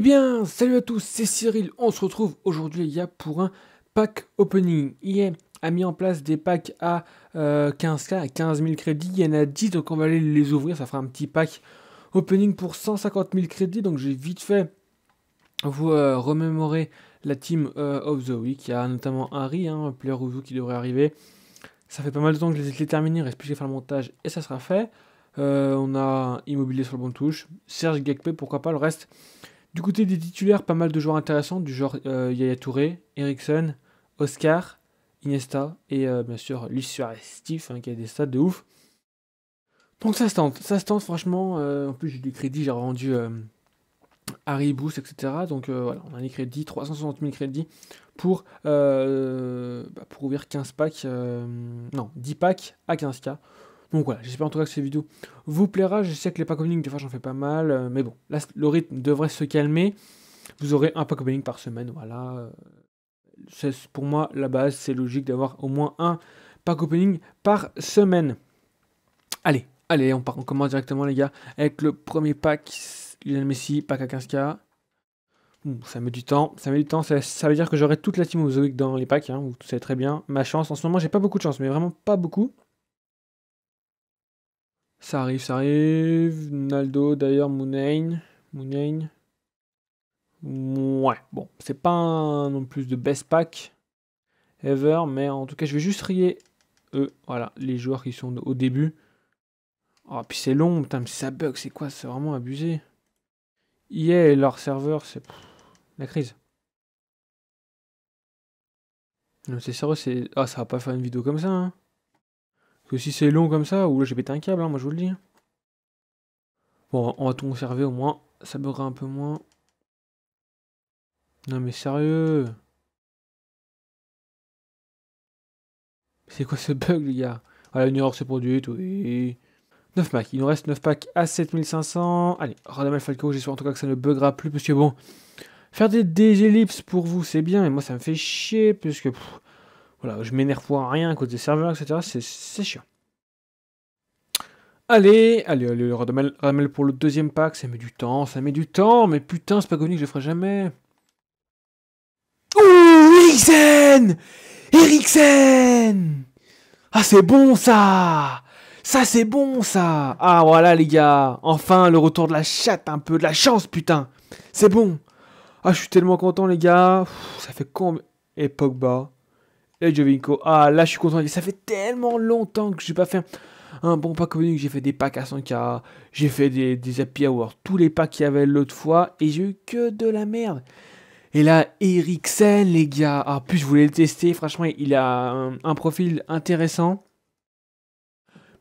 Eh bien, salut à tous, c'est Cyril. On se retrouve aujourd'hui, y a pour un pack opening. Il e a mis en place des packs à 15K, euh, à 15 000 crédits. Il y en a 10, donc on va aller les ouvrir. Ça fera un petit pack opening pour 150 000 crédits. Donc j'ai vite fait vous euh, remémorer la team euh, of the week. Il y a notamment Harry, hein, player vous qui devrait arriver. Ça fait pas mal de temps que je les ai terminés. Il reste plus faire le montage et ça sera fait. on a Immobilier sur le bon touche. Serge Gagpé, pourquoi pas. Le reste, du côté des titulaires, pas mal de joueurs intéressants, du genre euh, Yaya Touré, Eriksson, Oscar, Iniesta et euh, bien sûr Luis Suarez Steve hein, qui a des stats de ouf. Donc ça se tente, ça se tente franchement. Euh, en plus j'ai du crédit, j'ai rendu Harry Boost, etc. Donc voilà, on a des crédits, 360 000 crédits pour, bah, pour ouvrir 15 packs, non 10 packs à 15k. Donc voilà, j'espère en tout cas que cette vidéo vous plaira. Je sais que les pack opening, des fois j'en fais pas mal, euh, mais bon, là le rythme devrait se calmer. Vous aurez un pack opening par semaine, voilà. Euh, pour moi, la base, c'est logique d'avoir au moins un pack opening par semaine. Allez, allez, on commence directement les gars avec le premier pack, Lionel Messi, pack à 15k. ça met du temps, ça met du temps, ça, veut dire que j'aurai toute la team Ozoic dans les packs, hein, vous savez très bien. Ma chance, en ce moment j'ai pas beaucoup de chance, mais vraiment pas beaucoup. Ça arrive, ça arrive. Naldo, d'ailleurs, Moonain. Moonain. Ouais, bon, c'est pas non plus de best pack ever, mais en tout cas, je vais juste rier eux, voilà, les joueurs qui sont au début. Oh, puis c'est long, putain, mais ça bug, c'est quoi C'est vraiment abusé. Yeah, leur serveur, c'est la crise. Non, c'est sérieux, c'est. Ah, ça va pas faire une vidéo comme ça, hein que si c'est long comme ça, ou là j'ai pété un câble, hein, moi je vous le dis. Hein. Bon, on va tout conserver au moins, ça buggera un peu moins. Non mais sérieux C'est quoi ce bug les gars Voilà, une erreur s'est tout oui. 9 packs, il nous reste 9 packs à 7500. Allez, Radamel Falco, j'espère en tout cas que ça ne buggera plus, parce que bon, faire des, des ellipses pour vous c'est bien, mais moi ça me fait chier, puisque... Voilà, je m'énerve pour rien à cause des serveurs, etc. C'est chiant. Allez, allez, allez, Radamel, pour le deuxième pack, ça met du temps, ça met du temps, mais putain, c'est pas connu que je le ferai jamais. Ouh, Eriksen Eriksen Ah, c'est bon ça Ça, c'est bon ça Ah, voilà les gars, enfin le retour de la chatte, un peu de la chance, putain C'est bon Ah, je suis tellement content les gars, ça fait combien... Et bas et eh, Jovinko, ah là je suis content, ça fait tellement longtemps que j'ai pas fait un, bon pack connu, j'ai fait des packs à 100k, j'ai fait des, des happy hours, tous les packs qu'il y avait l'autre fois, et j'ai eu que de la merde. Et là, Eriksen, les gars, ah plus je voulais le tester, franchement il a un, profil intéressant.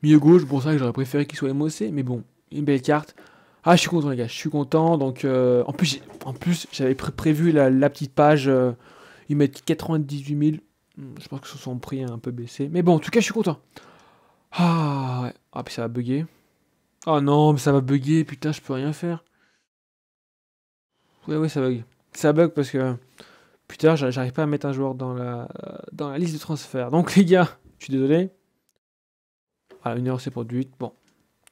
Mieux gauche, pour ça que j'aurais préféré qu'il soit MOC, mais bon, une belle carte. Ah, je suis content, les gars, je suis content. Donc, euh, en plus, en plus j'avais prévu la, petite page. Il euh, ils mettent 98 000. Hmm, je pense que son prix a hein, un peu baissé. Mais bon, en tout cas, je suis content. Ah, ouais. ah puis ça va bugger. Oh non, mais ça va bugger, putain, je peux rien faire. Oui, oui, ça bug. Ça bug parce que, putain, j'arrive pas à mettre un joueur dans la, dans la liste de transfert. Donc, les gars, je suis désolé. Ah, une heure c'est produite. Bon.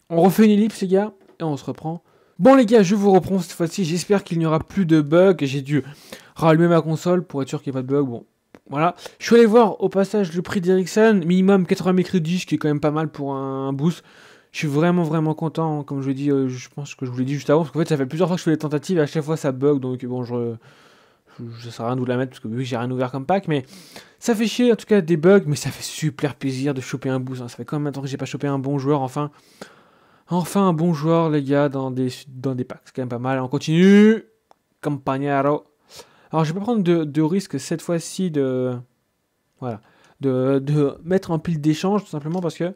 On refait une ellipse, les gars, et on se reprend. Bon, les gars, je vous reprends cette fois-ci. J'espère qu'il n'y aura plus de bugs. J'ai dû rallumer ma console pour être sûr qu'il n'y ait pas de bug. Bon, voilà. Je suis allé voir au passage le prix d'Ericsson, minimum 80 000 crédits, ce qui est quand même pas mal pour un boost. Je suis vraiment vraiment content, hein. comme je euh, je pense que je vous l'ai dit juste avant, parce qu'en fait ça fait plusieurs fois que je fais des tentatives et à chaque fois ça bug, donc bon je, je, sais à rien de vous la mettre parce que vu que j'ai rien ouvert comme pack, mais ça fait chier en tout cas des bugs, mais ça fait super plaisir de choper un boost. Hein. Ça fait quand même un temps que j'ai pas chopé un bon joueur, enfin enfin un bon joueur les gars dans des dans des packs, c'est quand même pas mal. On continue, Campagnaro. Alors, je vais pas prendre de, risque cette fois-ci de. Voilà. De, mettre en pile d'échange, tout simplement parce que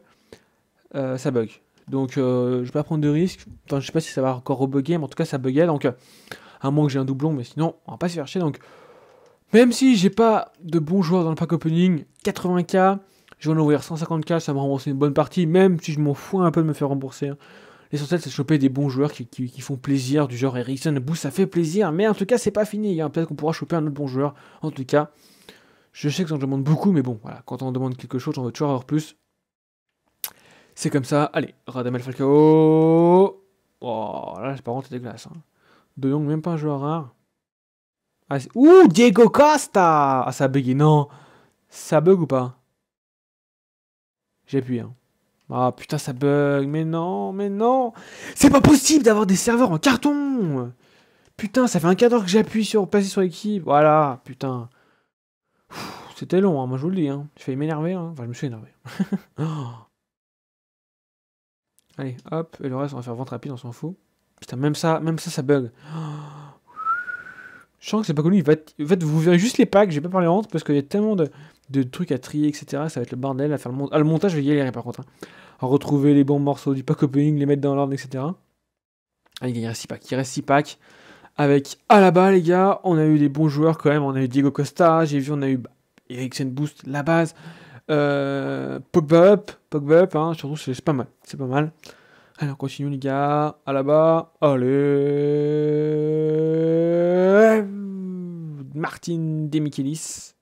euh, ça bug. Donc, je euh, je vais pas prendre de risque. Enfin, je sais pas si ça va encore rebugger, mais en tout cas, ça buguait. Donc, un à moins que j'ai un doublon, mais sinon, on va pas se faire chier. Donc, même si j'ai pas de bons joueurs dans le pack opening, 80k, je vais en ouvrir 150k, ça me rembourse une bonne partie, même si je m'en fous un peu de me faire rembourser. Hein. L'essentiel, c'est de choper des bons joueurs qui, qui, font plaisir, du genre Ericsson, Bou, ça fait plaisir, mais en tout cas, c'est pas fini. Peut-être qu'on pourra choper un autre bon joueur. En tout cas, je sais que ça en demande beaucoup, mais bon, voilà, quand on demande quelque chose, on veut toujours avoir plus. C'est comme ça. Allez, Radamel Falcao. Oh, là, par contre, c'est dégueulasse. Hein. De Jong, même pas un joueur rare. Ah, Ouh, Diego Costa Ah, ça a bugué, non Ça bug ou pas J'ai appuyé. Hein. Ah putain, ça bug. Mais non, mais non. C'est pas possible d'avoir des serveurs en carton. Putain, ça fait un quart d'heure que j'appuie sur passer sur l'équipe. Voilà, putain. C'était long, hein, moi je vous le dis. Hein. Je m'énerver. Hein. Enfin, je me suis énervé. Oh. Allez, hop. Et le reste, on va faire vente rapide, on s'en fout. Putain, même ça, même ça, ça bug. Oh. Je sens que c'est pas connu. En fait, vous verrez juste les packs. J'ai pas parlé en parce qu'il y a tellement de, de trucs à trier, etc. Ça va être le bordel à faire le montage. Ah, le montage, je vais y aller par contre. Hein. retrouver les bons morceaux du pack opening, les mettre dans l'ordre, etc. Ah, il a 6 packs. Il reste 6 packs. Avec à la bas les gars, on a eu des bons joueurs quand même. On a eu Diego Costa, j'ai vu, on a eu Ericsson Boost, la base. Pop euh, Pogba Up, Pogba Up, hein, surtout c'est pas mal. C'est pas mal. Allez, on continue les gars. À la bas. Allez. Martin Demichelis.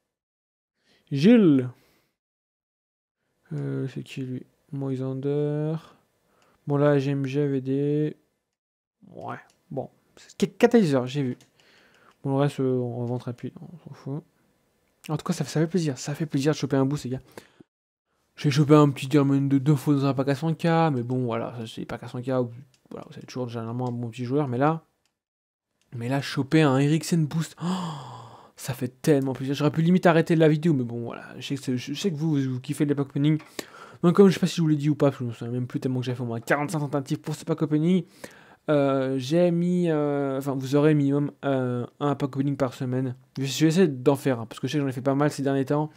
Gilles. Euh, c'est qui lui Moisander. Bon là, GMG VD, Ouais, bon. Catalyseur, j'ai vu. Bon, le reste, euh, on revendra plus. On En tout cas, ça, fait plaisir. Ça fait plaisir de choper un boost, les gars. J'ai chopé un petit diamant de deux fois dans un pack à 100k, mais bon, voilà, c'est pas à 100k. Ou, voilà, vous toujours généralement un bon petit joueur, mais là. Mais là, choper un Eriksen boost. Oh ça fait tellement plaisir. J'aurais pu limite arrêter la vidéo, mais bon, voilà. Je sais que, je sais que vous, vous kiffez les pack opening. Donc, comme je sais pas si je vous l'ai dit ou pas, je me souviens même plus tellement que j'ai fait au moins 45 tentatives pour ce pack opening. Euh, j'ai mis, euh, enfin vous aurez minimum euh, un pack opening par semaine. Je, vais essayer d'en faire, hein, parce que je sais que j'en ai fait pas mal ces derniers temps,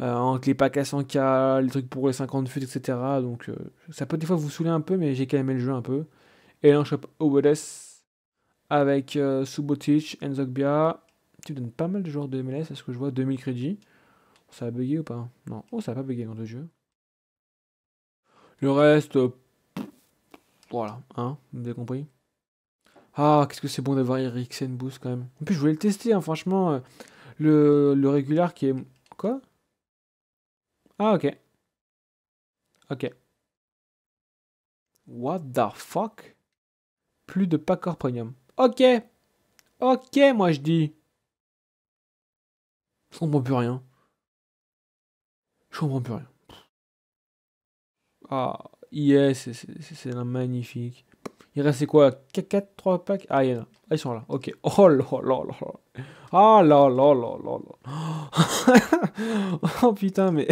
entre les packs à 100k, les trucs pour les 50 futs, etc. Donc ça peut des fois vous saouler un peu, mais j'ai quand aimé le jeu un peu. Et là on chope Obedes avec Subotic, Enzogbia, tu donnes pas mal de joueurs de MLS, à ce que je vois 2000 crédits Ça a bugué ou pas Non. Oh, ça a pas bugué dans le jeu. Le reste, euh, voilà, hein, vous avez compris. Ah, qu'est-ce que c'est bon d'avoir RXN Boost quand même. En plus, je voulais le tester, hein, franchement. Euh, le, le régulier qui est. Quoi Ah, ok. Ok. What the fuck Plus de pack premium. Ok Ok, moi je dis. Je comprends plus rien. Je comprends plus rien. Ah, yes, c'est magnifique. Il reste quoi 4, 3 packs Ah, il y en a. Ah, ils sont là. Ok. Oh là là là. Ah là là là là là. oh putain, mais.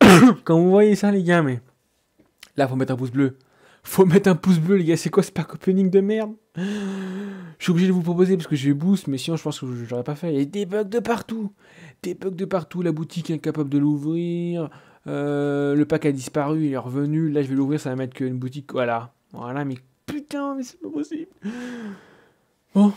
Quand vous voyez ça, les gars, mais. Là, faut mettre un pouce bleu. Faut mettre un pouce bleu, les gars. C'est quoi ce pack opening de merde Je suis obligé de vous proposer parce que j'ai boost, mais sinon, je pense que n'aurais pas fait. Il y a des bugs de partout. Des bugs de partout. La boutique incapable de l'ouvrir. Euh, le pack a disparu, il est revenu. Là, je vais l'ouvrir, ça va mettre qu'une boutique. Voilà. Voilà, mais putain, mais c'est pas possible. Bon.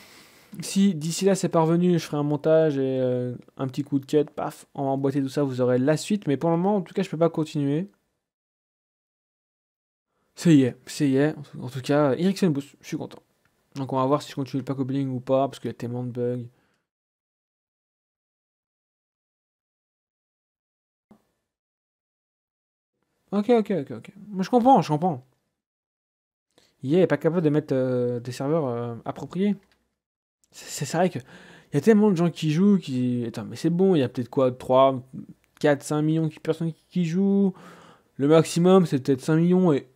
Si d'ici là c'est parvenu, je ferai un montage et euh, un petit coup de quête, paf, on va emboîter tout ça, vous aurez la suite. Mais pour le moment, en tout cas, je peux pas continuer. C'est y est, c'est y est. En tout cas, Ericsson Boost, je suis content. Donc on va voir si je continue le pack ou pas, parce qu'il y a tellement de bugs. Ok, ok, ok, ok. Moi je comprends, je comprends. Yeah, pas capable de mettre euh, des serveurs euh, appropriés. C'est vrai que il y a tellement de gens qui jouent, qui. Attends, mais c'est bon, il y a peut-être quoi 3, 4, 5 millions de personnes qui jouent. Le maximum, c'est peut-être 5 millions et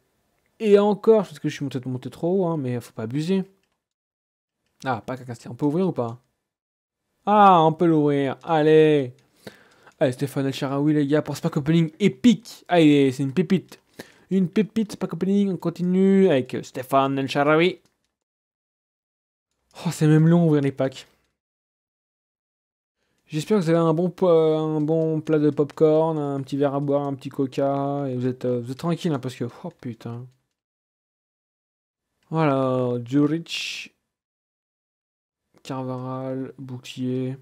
et encore, parce que je suis peut-être monté trop haut, hein, mais faut pas abuser. Ah, à cacasté. On peut ouvrir ou pas Ah, on peut l'ouvrir. Allez Allez, Stéphane El Sharaoui, les gars, pour ce pack opening épique. Allez, c'est une pépite. Une pépite, pack opening. On continue avec Stéphane El Sharaoui. Oh, c'est même long ouvrir les packs. J'espère que vous avez un bon, plat de popcorn, un petit verre à boire, un petit coca, et vous êtes, euh, vous êtes tranquille, hein, parce que, oh putain. Voilà, Djuric, Carvaral, Bouclier.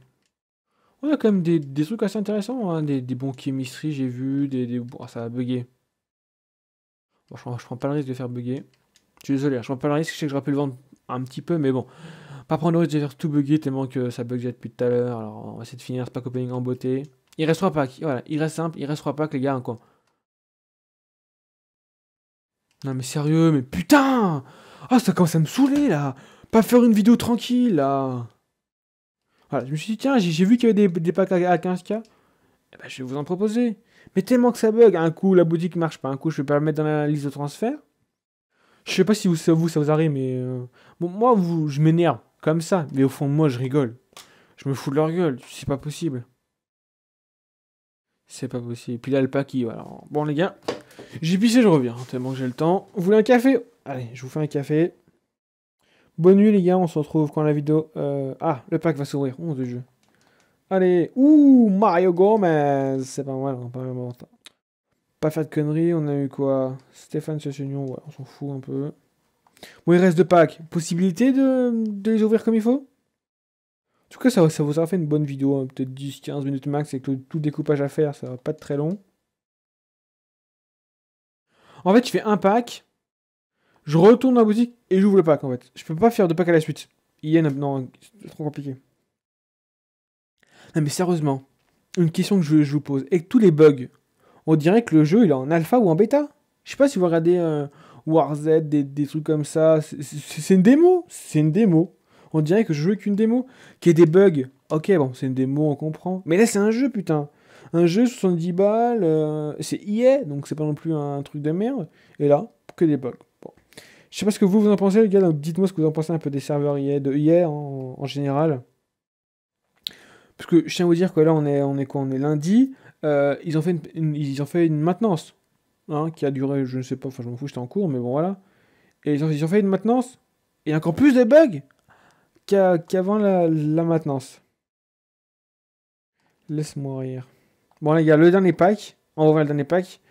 On a quand même des, des trucs assez intéressants, hein. des, des, bons chemistry, j'ai vu, des... Ah, ça a bugué. Bon, je, prends, prends pas le risque de faire bugger. Je suis désolé, hein, je prends pas le risque, je sais que j'aurais pu le vendre un petit peu, mais bon. Pas prendre le risque de faire tout bugger tellement que ça bug déjà depuis tout à l'heure. Alors, on va essayer de finir ce pack opening en beauté. Il reste 3 packs, voilà, il reste simple, il reste 3 packs, les gars, hein, quoi. Non mais sérieux, mais putain ah, ça commence à me saouler là Pas faire une vidéo tranquille là Voilà, je me suis dit, tiens, j'ai vu qu'il y avait des, packs à, 15K. Eh ben, je vais vous en proposer. Mais tellement que ça bug, un coup la boutique marche pas, un coup je vais pas le mettre dans la liste de transfert. Je sais pas si vous, ça vous, arrive, mais euh, bon, moi vous, je m'énerve comme ça, mais au fond moi je rigole. Je me fous de leur gueule, c'est pas possible. C'est pas possible. Puis là le paquet, alors... Bon les gars, j'ai pissé, je reviens, tellement que j'ai le temps. Vous voulez un café Allez, je vous fais un café. Bonne nuit les gars, on se retrouve quand la vidéo... Euh, ah, le pack va s'ouvrir, 11 de jeu. Allez, ouh, Mario Gomez C'est pas mal, on hein, pas mal. Pas faire de conneries, on a eu quoi Stéphane Chassunion, ouais, on s'en fout un peu. Bon, il reste deux packs. Possibilité de, les ouvrir comme il faut En tout cas, ça, ça vous aura fait une bonne vidéo, hein, peut-être 10-15 minutes max, avec tout le découpage à faire, ça va pas être très long. En fait, je fais un pack, je retourne dans la boutique et j'ouvre le pack en fait. Je peux pas faire de pack à la suite. Il Non, c'est trop compliqué. Non mais sérieusement, une question que je, vous pose. Avec tous les bugs, on dirait que le jeu il est en alpha ou en bêta. Je sais pas si vous regardez euh, War WarZ, des, trucs comme ça. C'est une démo. C'est une démo. On dirait que je jouais qu'une démo. Qu'il y ait des bugs. Ok, bon, c'est une démo, on comprend. Mais là, c'est un jeu, putain. Un jeu, 70 balles. Euh, c'est IA, e donc c'est pas non plus un truc de merde. Et là, que des bugs. Je sais pas ce que vous, en pensez, les gars. dites-moi ce que vous en pensez un peu des serveurs IA, de hier, en, général. Parce que je tiens à vous dire que là, on est, on est quoi On est lundi. Euh, ils, ont fait une, ils ont fait une maintenance hein, qui a duré, je ne sais pas, enfin je m'en fous, j'étais en cours, mais bon voilà. Et ils ont, fait une maintenance et encore plus de bugs qu'avant la, maintenance. Laisse-moi rire. Bon, les gars, le dernier pack. On va voir le dernier pack.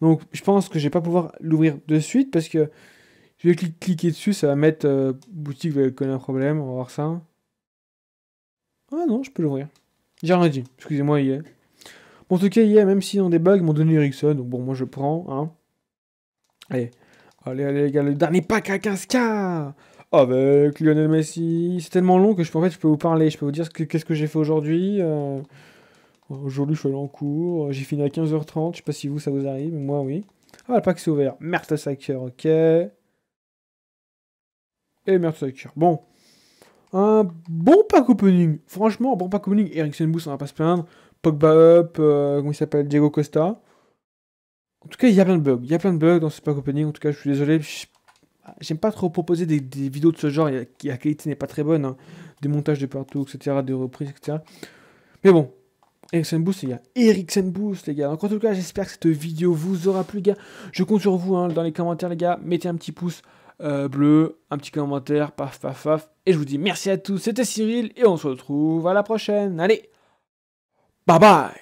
Donc, je pense que je vais pas pouvoir l'ouvrir de suite parce que je vais cliquer dessus, ça va mettre euh, boutique connaît un problème, on va voir ça. Ah non, je peux l'ouvrir. J'ai rien dit, excusez-moi est. Bon, en tout cas, est, même si dans des bugs, ils m'ont donné Ericsson, donc bon, moi je prends, hein. Allez, allez, allez, les gars, le dernier pack à 15K Avec Lionel Messi. C'est tellement long que je, en fait, je peux vous parler, je peux vous dire qu'est-ce que, j'ai fait aujourd'hui. Euh. Aujourd'hui, je suis allé en cours, j'ai fini à 15h30, je sais pas si vous, ça vous arrive, moi, oui. Ah, le pack s'est ouvert. Merde, ça ok et Mertesacker. Bon. Un bon pack opening. Franchement, un bon pack opening. Ericsson Boost, on va pas se plaindre. Pogba Up, euh, comment il s'appelle Diego Costa. En tout cas, il y a plein de bugs. Il y a plein de bugs dans ce pack opening. En tout cas, je suis désolé. J'aime pas trop proposer des, vidéos de ce genre. La qualité n'est pas très bonne. Hein. Des montages de partout, etc. Des reprises, etc. Mais bon, Ericsson Boost, les gars. Ericsson Boost, les gars. en tout cas, j'espère que cette vidéo vous aura plu, les gars. Je compte sur vous hein, dans les commentaires, les gars. Mettez un petit pouce. Euh, bleu, un petit commentaire, paf, paf, paf. Et je vous dis merci à tous, c'était Cyril, et on se retrouve à la prochaine. Allez, bye bye